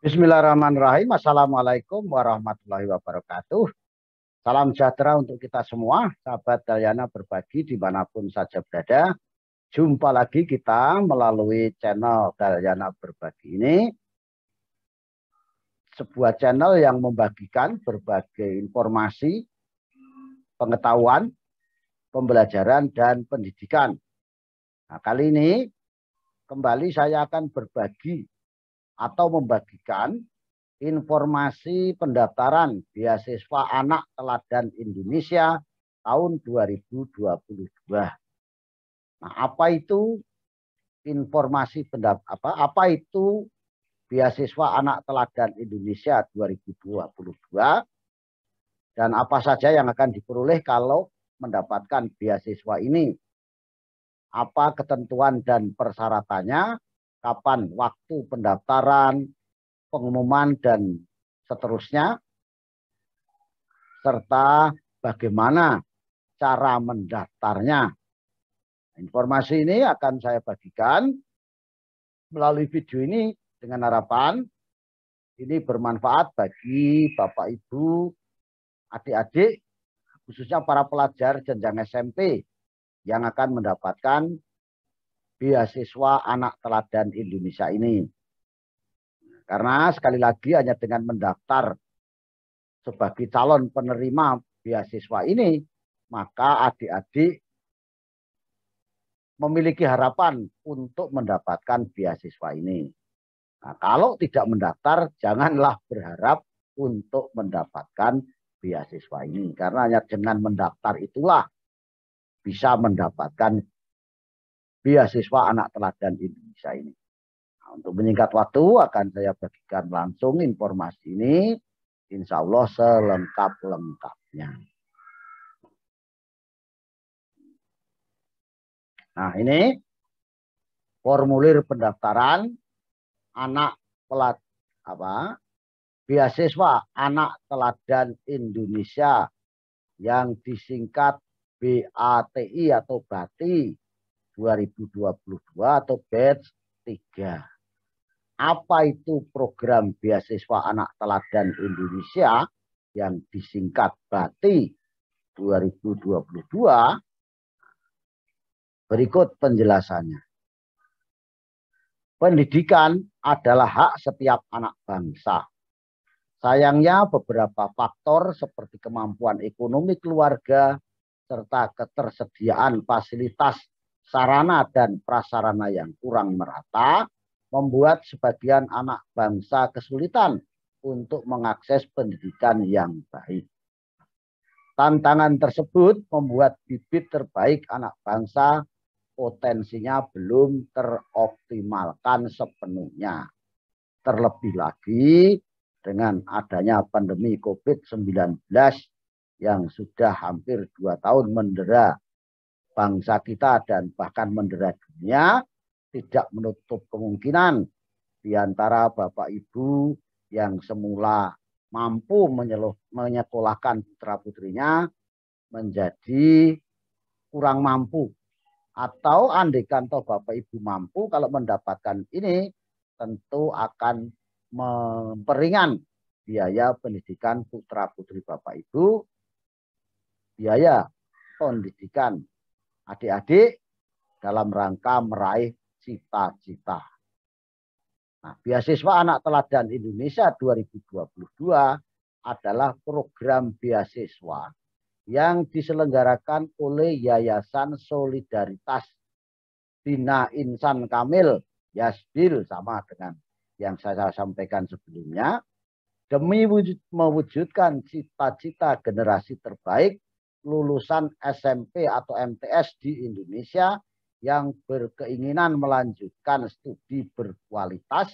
Bismillahirrahmanirrahim. Assalamualaikum warahmatullahi wabarakatuh. Salam sejahtera untuk kita semua, sahabat Dayana berbagi dimanapun saja berada. Jumpa lagi kita melalui channel Dayana berbagi ini. Sebuah channel yang membagikan berbagai informasi, pengetahuan, pembelajaran, dan pendidikan. Nah, kali ini kembali saya akan berbagi atau membagikan informasi pendaftaran beasiswa anak teladan Indonesia tahun 2022. Nah, apa itu informasi pendaftar apa apa itu beasiswa anak teladan Indonesia 2022 dan apa saja yang akan diperoleh kalau mendapatkan beasiswa ini? Apa ketentuan dan persyaratannya? kapan waktu pendaftaran, pengumuman, dan seterusnya, serta bagaimana cara mendaftarnya. Informasi ini akan saya bagikan melalui video ini dengan harapan ini bermanfaat bagi Bapak Ibu, adik-adik, khususnya para pelajar jenjang SMP yang akan mendapatkan beasiswa anak teladan Indonesia ini. Karena sekali lagi hanya dengan mendaftar sebagai calon penerima beasiswa ini, maka adik-adik memiliki harapan untuk mendapatkan beasiswa ini. Nah, kalau tidak mendaftar, janganlah berharap untuk mendapatkan beasiswa ini. Karena hanya dengan mendaftar itulah bisa mendapatkan beasiswa anak teladan Indonesia ini. Nah, untuk menyingkat waktu akan saya bagikan langsung informasi ini insya Allah selengkap-lengkapnya. Nah ini formulir pendaftaran anak pelat apa beasiswa anak teladan Indonesia yang disingkat BATI atau BATI 2022 atau batch 3. Apa itu program beasiswa anak teladan Indonesia yang disingkat BATI 2022? Berikut penjelasannya. Pendidikan adalah hak setiap anak bangsa. Sayangnya beberapa faktor seperti kemampuan ekonomi keluarga serta ketersediaan fasilitas sarana dan prasarana yang kurang merata membuat sebagian anak bangsa kesulitan untuk mengakses pendidikan yang baik. Tantangan tersebut membuat bibit terbaik anak bangsa potensinya belum teroptimalkan sepenuhnya. Terlebih lagi dengan adanya pandemi COVID-19 yang sudah hampir dua tahun mendera bangsa kita dan bahkan mendera tidak menutup kemungkinan di antara Bapak Ibu yang semula mampu menyekolahkan putra-putrinya menjadi kurang mampu atau andekan toh Bapak Ibu mampu kalau mendapatkan ini tentu akan memperingan biaya pendidikan putra putri Bapak Ibu biaya pendidikan adik-adik dalam rangka meraih cita-cita. Nah, beasiswa anak teladan Indonesia 2022 adalah program beasiswa yang diselenggarakan oleh Yayasan Solidaritas Bina Insan Kamil Yasbil sama dengan yang saya sampaikan sebelumnya demi mewujudkan cita-cita generasi terbaik lulusan SMP atau MTS di Indonesia yang berkeinginan melanjutkan studi berkualitas,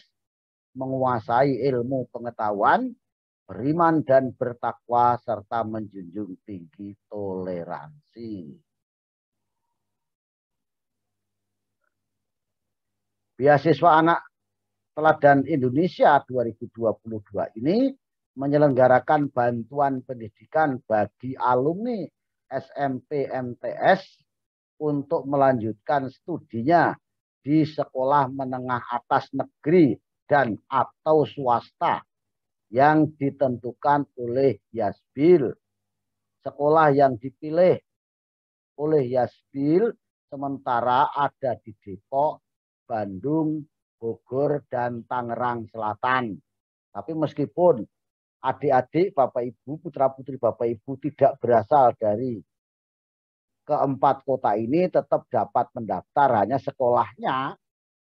menguasai ilmu pengetahuan, beriman dan bertakwa serta menjunjung tinggi toleransi. Beasiswa anak teladan Indonesia 2022 ini menyelenggarakan bantuan pendidikan bagi alumni SMP MTS untuk melanjutkan studinya di sekolah menengah atas negeri dan atau swasta yang ditentukan oleh Yasbil. Sekolah yang dipilih oleh Yasbil sementara ada di Depok, Bandung, Bogor, dan Tangerang Selatan. Tapi meskipun adik-adik, bapak ibu, putra putri bapak ibu tidak berasal dari keempat kota ini tetap dapat mendaftar hanya sekolahnya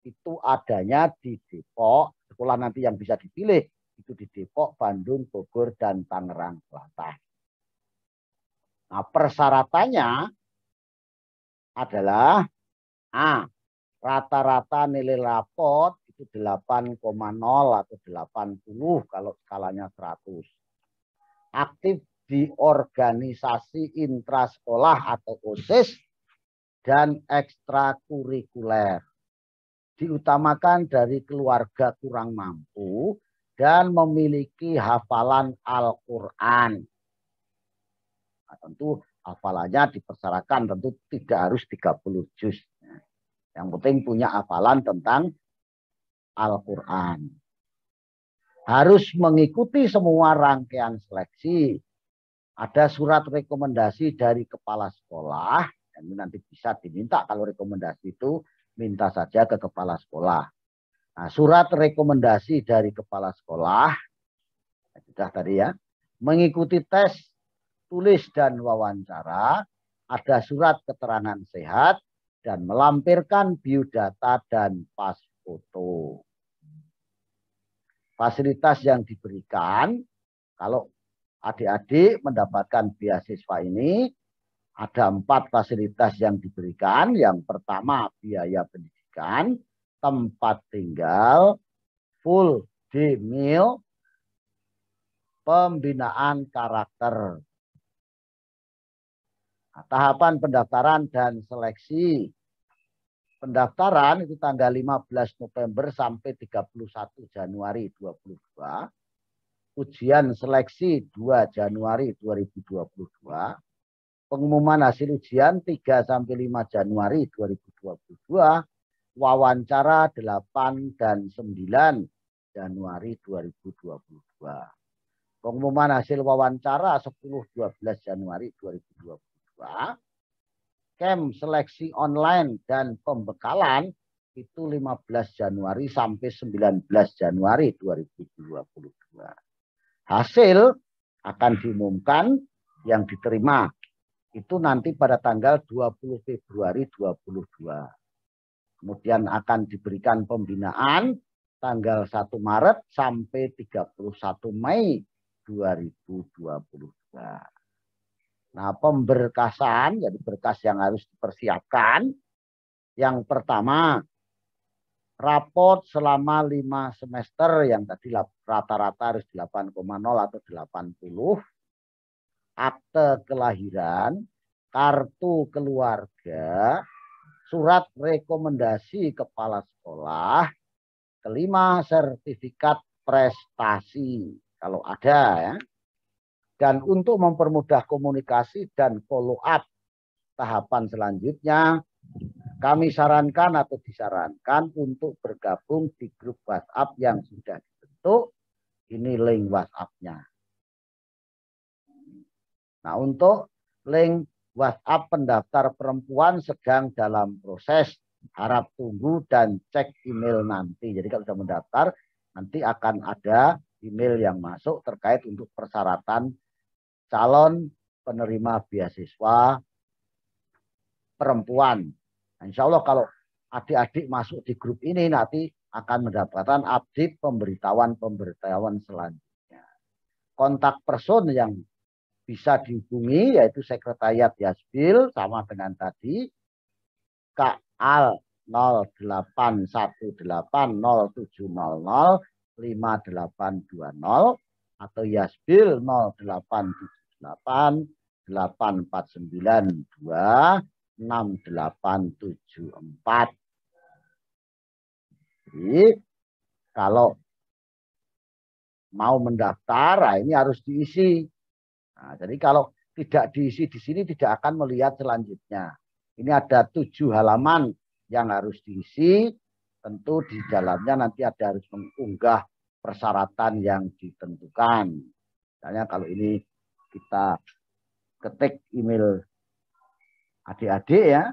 itu adanya di Depok, sekolah nanti yang bisa dipilih itu di Depok, Bandung, Bogor, dan Tangerang Selatan. Nah, persyaratannya adalah A. Rata-rata nilai rapot itu 8,0 atau 80 kalau skalanya 100. Aktif di organisasi intrasekolah atau OSIS dan ekstrakurikuler. Diutamakan dari keluarga kurang mampu dan memiliki hafalan Al-Quran. Nah, tentu hafalannya dipersyaratkan tentu tidak harus 30 juz. Yang penting punya hafalan tentang Al-Quran. Harus mengikuti semua rangkaian seleksi. Ada surat rekomendasi dari kepala sekolah. Ini nanti bisa diminta kalau rekomendasi itu minta saja ke kepala sekolah. Nah, surat rekomendasi dari kepala sekolah nah, sudah tadi ya, mengikuti tes tulis dan wawancara, ada surat keterangan sehat dan melampirkan biodata dan pas foto fasilitas yang diberikan kalau adik-adik mendapatkan beasiswa ini ada empat fasilitas yang diberikan. Yang pertama biaya pendidikan, tempat tinggal, full day meal, pembinaan karakter. Nah, tahapan pendaftaran dan seleksi pendaftaran itu tanggal 15 November sampai 31 Januari 2022. Ujian seleksi 2 Januari 2022. Pengumuman hasil ujian 3 sampai 5 Januari 2022. Wawancara 8 dan 9 Januari 2022. Pengumuman hasil wawancara 10-12 Januari 2022 Kem seleksi online dan pembekalan itu 15 Januari sampai 19 Januari 2022. Hasil akan diumumkan yang diterima itu nanti pada tanggal 20 Februari 2022. Kemudian akan diberikan pembinaan tanggal 1 Maret sampai 31 Mei 2022. Nah, pemberkasan, jadi berkas yang harus dipersiapkan. Yang pertama, rapot selama lima semester yang tadi rata-rata harus 8,0 atau 80. Akte kelahiran, kartu keluarga, surat rekomendasi kepala sekolah, kelima sertifikat prestasi kalau ada ya dan untuk mempermudah komunikasi dan follow up tahapan selanjutnya, kami sarankan atau disarankan untuk bergabung di grup WhatsApp yang sudah dibentuk. Ini link WhatsApp-nya. Nah, untuk link WhatsApp pendaftar perempuan sedang dalam proses. Harap tunggu dan cek email nanti. Jadi kalau sudah mendaftar, nanti akan ada email yang masuk terkait untuk persyaratan calon penerima beasiswa perempuan. Nah, insya Allah kalau adik-adik masuk di grup ini nanti akan mendapatkan update pemberitahuan-pemberitahuan selanjutnya. Kontak person yang bisa dihubungi yaitu Sekretariat Yasbil sama dengan tadi KAL 081807005820 atau Yasbil 0878 8492 6874. Jadi kalau mau mendaftar, nah ini harus diisi. Nah, jadi kalau tidak diisi di sini tidak akan melihat selanjutnya. Ini ada tujuh halaman yang harus diisi. Tentu di dalamnya nanti ada harus mengunggah persyaratan yang ditentukan. Misalnya kalau ini kita ketik email adik-adik ya.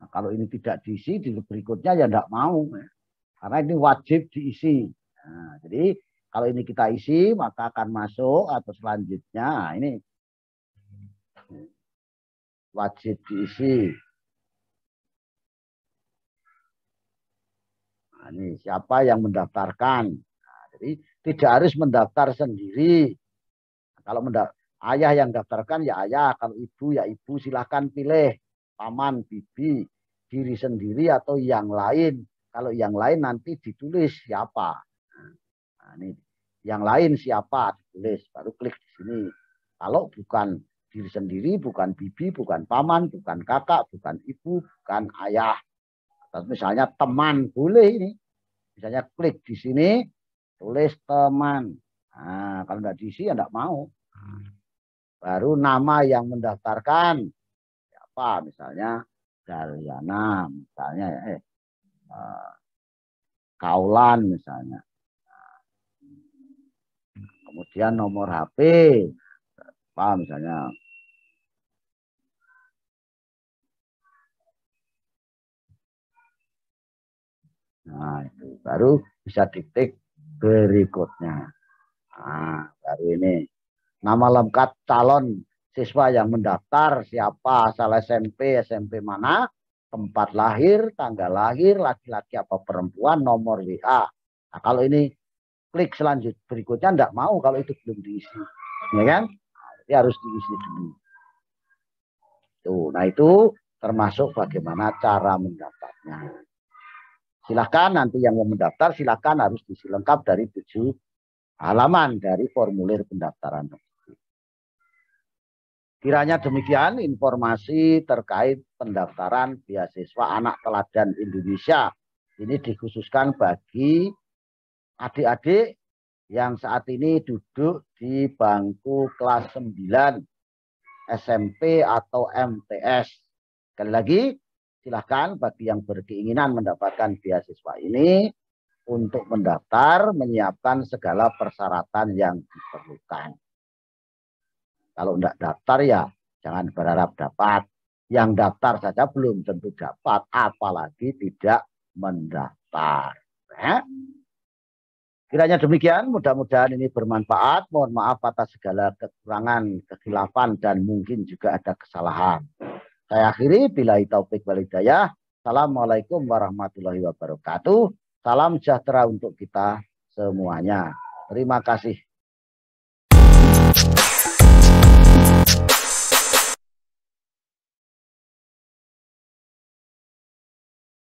Nah, kalau ini tidak diisi, di berikutnya ya tidak mau. Ya. Karena ini wajib diisi. Nah, jadi kalau ini kita isi, maka akan masuk atau selanjutnya. Nah, ini wajib diisi. Nah, ini siapa yang mendaftarkan. Nah, jadi tidak harus mendaftar sendiri. Nah, kalau mendaftar, ayah yang daftarkan ya ayah, kalau ibu ya ibu silahkan pilih paman, bibi, diri sendiri atau yang lain. Kalau yang lain nanti ditulis siapa. Nah, ini yang lain siapa ditulis, baru klik di sini. Kalau bukan diri sendiri, bukan bibi, bukan paman, bukan kakak, bukan ibu, bukan ayah misalnya teman boleh ini. Misalnya klik di sini, tulis teman. Nah, kalau tidak diisi ya tidak mau. Hmm. Baru nama yang mendaftarkan siapa misalnya Dariana, misalnya eh, eh Kaulan misalnya. Nah, kemudian nomor HP apa misalnya Nah, itu baru bisa titik berikutnya. Nah, baru ini nama lengkap calon siswa yang mendaftar siapa asal SMP SMP mana tempat lahir tanggal lahir laki-laki apa perempuan nomor WA nah, kalau ini klik selanjut berikutnya tidak mau kalau itu belum diisi ya kan jadi nah, harus diisi dulu tuh nah itu termasuk bagaimana cara mendaftar Silakan nanti yang mau mendaftar, silakan harus disilengkap lengkap dari tujuh halaman dari formulir pendaftaran. Kiranya demikian informasi terkait pendaftaran beasiswa anak teladan Indonesia. Ini dikhususkan bagi adik-adik yang saat ini duduk di bangku kelas 9 SMP atau MTS. Sekali lagi, silahkan bagi yang berkeinginan mendapatkan beasiswa ini untuk mendaftar menyiapkan segala persyaratan yang diperlukan. Kalau tidak daftar ya jangan berharap dapat. Yang daftar saja belum tentu dapat, apalagi tidak mendaftar. Eh? Kiranya demikian, mudah-mudahan ini bermanfaat. Mohon maaf atas segala kekurangan, kekhilafan, dan mungkin juga ada kesalahan. Saya akhiri bila taufik wal hidayah. Assalamualaikum warahmatullahi wabarakatuh. Salam sejahtera untuk kita semuanya. Terima kasih.